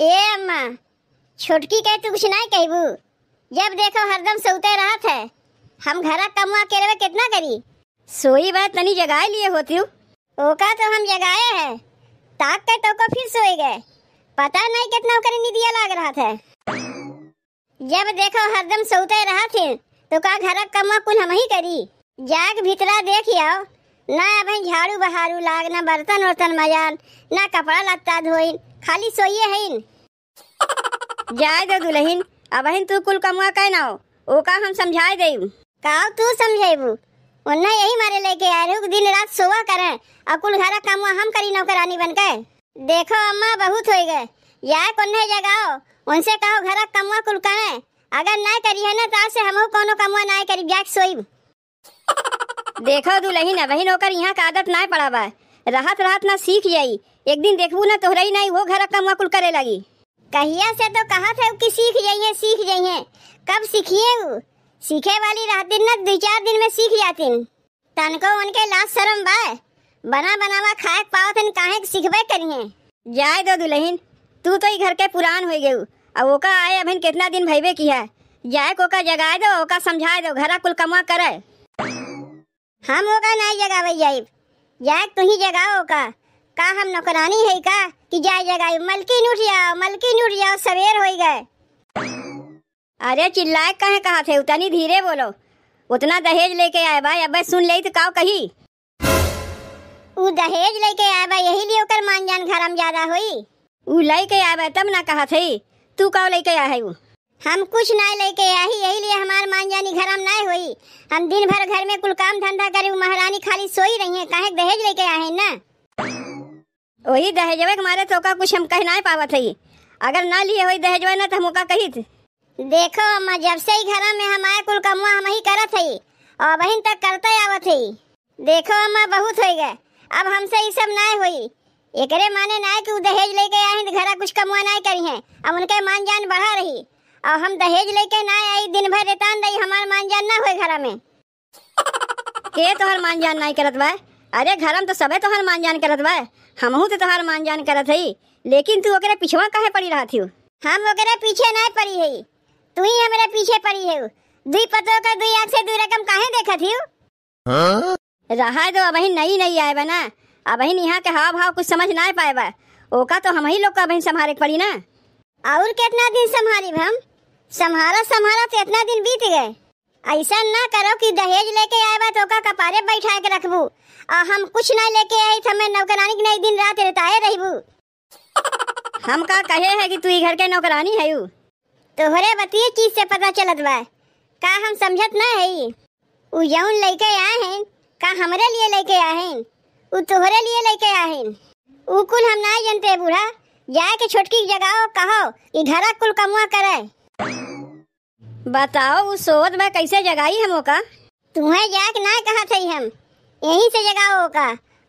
ए अम्मा छोटकी कह तू कुछ ना कहबू जब देखो हरदम सोते रहत है हम घर कमुआ के रहे कितना करी सोई बात तनी जगाए लिए होती हूँ ओका तो हम जगाए है ताक के तो को फिर सोए गए पता नहीं कितना कर निदिया लाग रहा था जब देखो हरदम सोते रहा थे तो का घर कमुआ कुल हम ही करी जाग भीतरा देख आओ ना अब झाड़ू बहारू लाग ना बर्तन वर्तन मजाल ना कपड़ा लत्ता धोई खाली सोइए हईन जाए दो दुलहिन अब हिन तू कुल कमुआ कह ना हो ओका हम समझाए दे का तू समझेबू वरना यही मारे लेके आ रहे दिन रात सोवा करे और कुल का कमुआ हम करी नौकरानी बन के देखो अम्मा बहुत हो गए या कोने जगाओ उनसे कहो घर का कमुआ कुल करे अगर ना करी है ना तो से हमहू कोनो कमुआ ना करी ब्याह सोईब देखो दुलहिन अब ही नौकर यहाँ का आदत ना पड़ा बा रहत रहत ना सीख जाई एक दिन देखबू ना तोहरा ही नहीं वो घर का मुआ कुल करे लगी कहिया से तो कहा था कि सीख जाइए सीख जाइए कब सीखिए सीखे वाली रात दिन ना दो चार दिन में सीख जाती तनको उनके लाज शर्म बाय बना बनावा खाए पाओ पावतन काहे सीखबे करिए जाए दो दुल्हन तू तो ही घर के पुरान हो गयू अब ओका आए अभिन कितना दिन भैबे की है जाए को का जगाए दो ओका समझाए दो घरा कुल कमा करे हम ओका नहीं जगावे जाइब जाए जाग तो ही जगाओ का का हम नौकरानी है का कि जाए जगाओ मलकी उठ जाओ मलकी उठ जाओ सवेर हो गए अरे चिल्लाए कहे कहा थे उतनी धीरे बोलो उतना दहेज लेके आए भाई अब सुन ले तो काओ कही उ दहेज लेके आए भाई यही लिए कर मान जान घर हम ज्यादा हुई उ लेके आए भाई तब ना कहा थे तू काओ लेके आया है हम कुछ ना लेके आई यही लिए हमार मान जानी घर हम ना हुई हम दिन भर घर में कुल काम धंधा करे खाली सोई रही है काहे दहेज लेके आए हैं ना वही दहेज के मारे तो का कुछ हम कह ना पावत है अगर ना लिए वही दहेजवे ना तो हम का कही थे देखो अम्मा जब से ही घर में हम आए कुल कमुआ हम ही करत है और बहन तक करते आवत है देखो अम्मा बहुत हो गए अब हमसे ये सब ना हुई एक माने ना कि दहेज लेके आए हैं घर कुछ कमुआ ना करी है अब उनके मान जान बढ़ा रही और हम दहेज लेके ना आई दिन भर रेतान रही हमारा मान जान ना हुए घर में ए तोहर मान जान नहीं करत बा अरे घर में तो सबे तोहर मान जान करत बा हमहू तो तोहर मान जान करत हई लेकिन तू ओकरे पिछवा काहे पड़ी रहत हूँ हम ओकरे पीछे नहीं पड़ी है तू ही हमरे पीछे पड़ी है दुई पतो का दुई आंख से दुई रकम काहे देखत हां रहा तो अब नई नई आए बा ना अब यहां के हाव भाव कुछ समझ नहीं पाए बा ओका तो हम ही लोग का बहन संभाले पड़ी ना और कितना दिन संभाली हम संभाला संभाला तो इतना दिन बीत गए ऐसा ना करो कि दहेज लेके आए बात तो का कपारे बैठा के रखबू और हम कुछ ना लेके आए थे मैं नौकरानी की नहीं दिन रात रहताए रहबू हम का कहे है कि तू घर के नौकरानी है तोहरे बतिए चीज से पता चलत बा का हम समझत ना है वो यौन लेके आए हैं का हमरे लिए लेके आए हैं वो तोहरे लिए लेके आए हैं वो कुल हम ना जानते बूढ़ा जाए के छोटकी जगह कहो इधर कुल कमुआ करे बताओ उस शोध में कैसे जगाई हम ओका तुम्हें जाके ना कहा थे हम यहीं से जगाओ ओका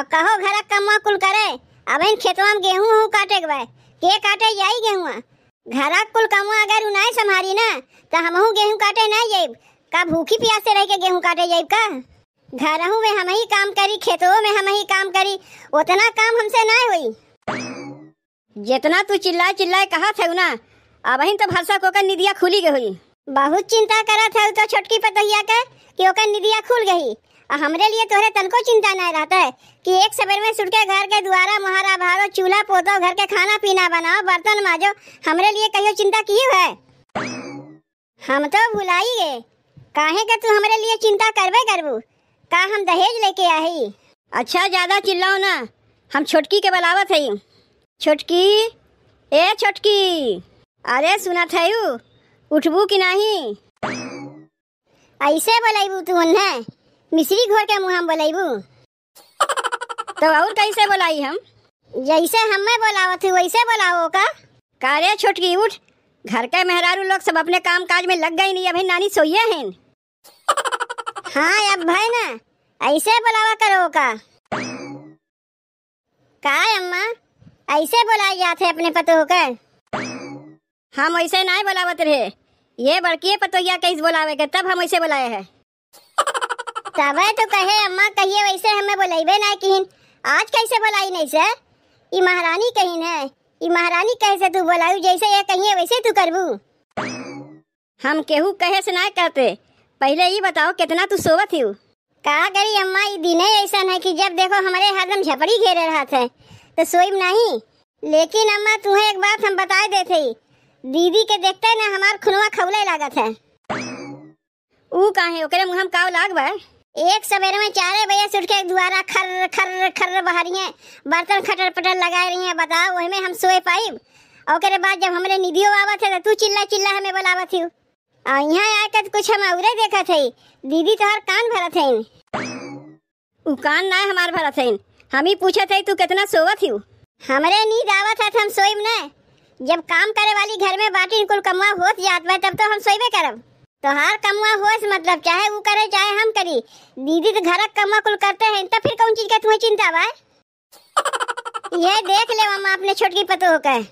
अब कहो घर कमा कुल करे अब इन खेतों में गेहूं हूं काटे गए के काटे जाई गेहूं घर कुल कमा अगर उन्हें संभारी ना तो हमहू गेहूं काटे ना जाइब का भूखी प्यास से रह के गेहूं काटे जाइब का घरहू में हम ही काम करी खेतों में हम ही काम करी उतना काम हमसे ना हुई जितना तू चिल्ला चिल्ला कहा थे ना अब तो भरसा को निधिया खुली गई हुई बहुत चिंता करत है तो छोटकी पतहिया के कि ओकर निदिया खुल गई और हमरे लिए तोहरे तनको चिंता ना रहता है कि एक सवेर में सुट घर के द्वारा महारा भारो चूल्हा पोतो घर के खाना पीना बनाओ बर्तन माजो हमरे लिए कहियो चिंता की है हम तो भुलाई गए काहे के तू हमरे लिए चिंता करबे करबू का हम दहेज लेके आई अच्छा ज्यादा चिल्लाओ ना हम छोटकी के बुलावत है छोटकी ए छोटकी अरे सुना था यू उठबू कि नहीं ऐसे बोलेबू तू उन्हें मिश्री घोर के मुँह हम बोलेबू तो और कैसे बोलाई हम जैसे हमें बोलाओ थी वैसे बोलाओ का कारे छोटकी उठ घर के मेहरारू लोग सब अपने काम काज में लग गई नहीं अभी नानी सोइए हैं हाँ अब भाई ना ऐसे बुलावा करो का का अम्मा ऐसे बोलाए जाते अपने पतोह कर हम ऐसे नहीं बुलावत रहे ये बड़की पतोया कैसे बुलावे के तब हम ऐसे बुलाए है तब तो कहे अम्मा कहिए वैसे हमें बुलाइबे ना कहीं आज कैसे बुलाई नहीं से ई महारानी कहीं है ई महारानी कैसे तू बुलाऊ जैसे ये कहिए वैसे तू करबू हम केहू कहे से ना कहते पहले ये बताओ कितना तू सोवत ही का करी अम्मा ई दिने ऐसा है कि जब देखो हमारे हरदम झपड़ी घेरे रहा थे तो सोईब नहीं लेकिन अम्मा तुम्हें एक बात हम बताए देते दीदी के देखते ना हमार खुनवा खौले लागत है ऊ काहे ओकरे मुंह हम काव लाग बा एक सवेरे में चारे बजे से उठ के दुआरा खर खर खर बहरिए बर्तन खटर पटर लगाए रही है बताओ वही में हम सोए पाई और बाद जब हमारे निधियो आवा थे तू चिल्ला चिल्ला हमें बुलावा थी और यहाँ आकर कुछ हम और देखा थे दीदी तोहर कान भरा थे उ कान ना हमार भरा थे हम ही पूछा थे तू कितना सोवा थी हमारे नींद आवत था हम सोए न जब काम करे वाली घर में बाटी कुल कमवा होत जात बा तब तो हम सोईबे करब तोहार कमुआ होस मतलब चाहे वो करे चाहे हम करी दीदी तो घरक कमवा कुल करते हैं तो फिर कौन चीज का तुम्हें चिंता बा ये देख ले हम अपने छोटकी पतो होकर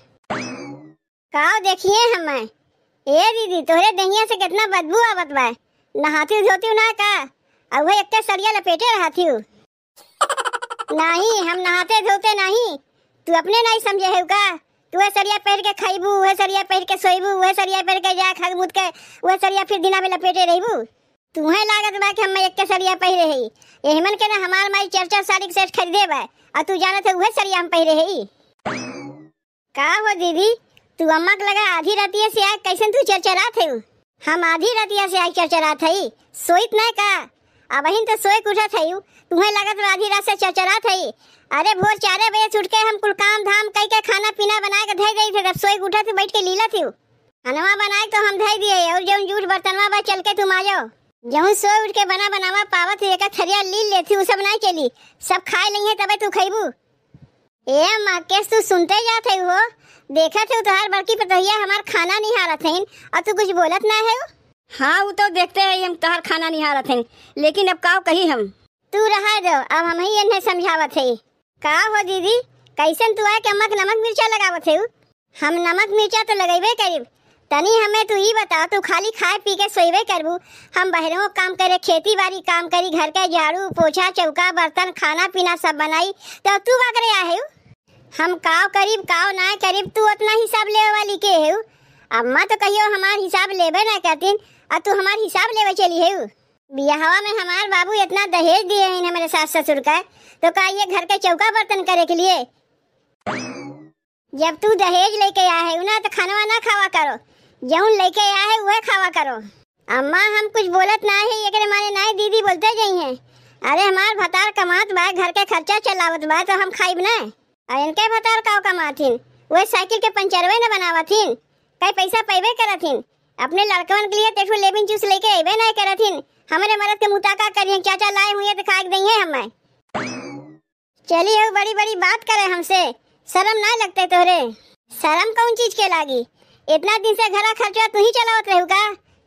का देखिए हमें ए दीदी तोहरे दहिया से कितना बदबू आवत बाय नहाती धोती ना का अब वो एक सरिया लपेटे रहती नहीं हम नहाते धोते नहीं तू अपने नहीं समझे है का कि वह सरिया पहन के खाइबू वह सरिया पहन के सोइबू वह सरिया पहन के जा खा बूत के वह सरिया फिर दिना में लपेटे रहबू तुम्हें लागत बा कि हम एक के सरिया पहन रही एहमन के ना हमार माई चार चार साड़ी के सेट खरीदे बा आ तू जानत है वह सरिया हम पहन रही का हो दीदी तू अम्मा के लगा आधी रातिया से आग कैसे तू चरचरात है हम आधी रातिया से आग चरचरात है सोइत ना का अबहिन तो सोए उठत हयू तुम्हें लगत तो आधी रात से चरचरात हई अरे भोर चारे बजे उठ के हम कुल काम धाम कई के खाना पीना बना के धई गई थे तब सोए उठत बैठ के लीला थी खानवा बनाए तो हम धई दिए और जो जूठ बर्तनवा बा चल के तुम आ जाओ जहूँ सोए उठ के बना बनावा पावत एक थरिया ली नहीं चली कुछ बोलत ना है हाँ वो तो देखते हैं हम तोहर खाना निहारा थे लेकिन अब का कही हम तू रहा दो अब हम ही इन्हें समझावत है का हो दीदी कैसन तू आए के अमक नमक मिर्चा लगावत है हम नमक मिर्चा तो लगेबे करीब तनी हमें तू ही बता तू खाली खाए पी के सोईबे करबू हम बहरों काम करे खेती बाड़ी काम करी घर का झाड़ू पोछा चौका बर्तन खाना पीना सब बनाई तो तू बकरे आ हम काव करीब काव ना करीब तू अपना हिसाब ले वाली के है अम्मा तो कहियो हमार हिसाब लेबे ना कहतीन और तू हमार हिसाब लेबे चली है बियाहवा में हमार बाबू इतना दहेज दिए हैं हमारे सास ससुर का तो का ये घर का चौका बर्तन करे के लिए जब तू दहेज लेके आया है ना तो खाना ना खावा करो जौन लेके आया है वह खावा करो अम्मा हम कुछ बोलत ना है ये माने ना दीदी बोलते जाइ हैं अरे हमार भतार कमात बा घर के खर्चा चलावत बा तो हम खाइब ना और इनके भतार का कमाथिन वह साइकिल के पंचरवे न थी कई पैसा पैबे करथिन अपने लड़कवन के लिए तेठो लेबिन जूस लेके अबे नहीं करथिन हमारे मरद के मुताका करिए क्या चाचा लाए हुए दिखा खाए देंगे हमें चलिए हो बड़ी बड़ी बात करे हमसे शर्म ना लगते तोरे शर्म कौन चीज के लागी इतना दिन से घरा खर्चा तू ही चलावत रहूगा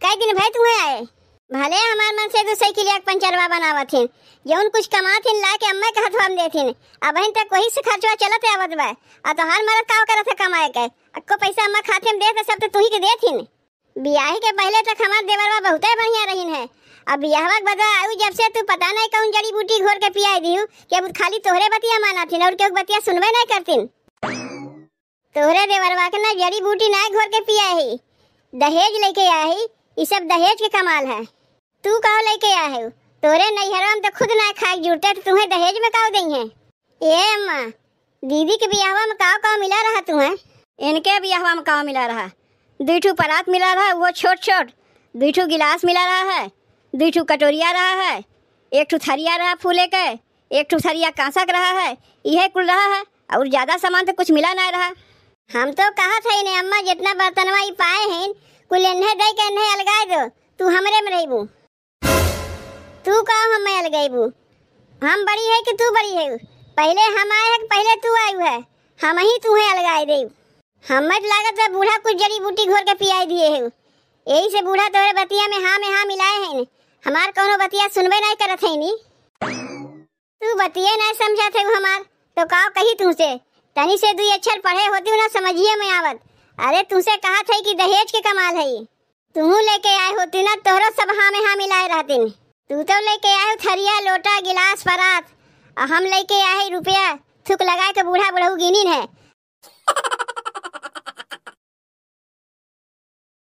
कई दिन भाई तुम्हें आए भले हमार मन से दूसरे के लिए पंचरवा बनावत हिन जौन कुछ कमा हिन ला के अम्मा के हथवा में देथिन अब हन तक वही से खर्चवा चलत आवत बा आ तो हर मरद का करत है कमाए के अक्को पैसा अम्मा खाते में दे देत सब तो तू ही के ने बियाह के पहले तक हमार देवरवा बहुत बढ़िया रहिन है अब बियाहवा के बदला आयु जब से तू पता नहीं कौन जड़ी बूटी घोर के पियाई दियो कि अब खाली तोहरे बतिया माना मानाथिन और क्यों बतिया सुनबे नहीं करतिन तोहरे देवरवा के ना जड़ी बूटी ना घोर के पियाही दहेज लेके आई ये सब दहेज के कमाल है तू कहो लेके आ है तोरे नैहर में तो खुद ना खाए जुटे तो तुम्हें दहेज में दई है ए अम्मा दीदी के बियाहवा में का का मिला रहा तुम्हें इनके बियाहवा में का मिला रहा दुठू परात मिला रहा वो छोट छोट दुठू गिलास मिला रहा है दुठू कटोरिया रहा है एक ठू थरिया रहा फूले के एक ठू थरिया का रहा है यह कुल रहा है और ज़्यादा सामान तो कुछ मिला ना रहा हम तो कहा था इन्हें अम्मा जितना बर्तनवा पाए हैं कुल इन्हें दे के इन्हें अलगा दो तू हमरे में रहीबू तू का हम मैल गई बू हम बड़ी है कि तू बड़ी है पहले हम आए हैं पहले तू आयु है हम ही तू है अलगाए दे हमत लागत है बूढ़ा कुछ जड़ी बूटी घोर के पियाई दिए है यही से बूढ़ा तोरे बतिया में हाँ में हाँ मिलाए हैं हमार कोनो बतिया सुनबे नहीं करत है नी तू बतिये नहीं समझा थे हमार तो का कही तू से तनी से दुई अक्षर पढ़े होती हूँ ना समझिए मैं आवत अरे तुमसे कहा था कि दहेज के कमाल है तुम लेके आए होती ना तोहरो सब हाँ में हाँ मिलाए रहती तू तो लेके आए थरिया लोटा गिलास परात हम लेके आए रुपया थुक लगाए तो बूढ़ा बुढ़ऊ गिनी है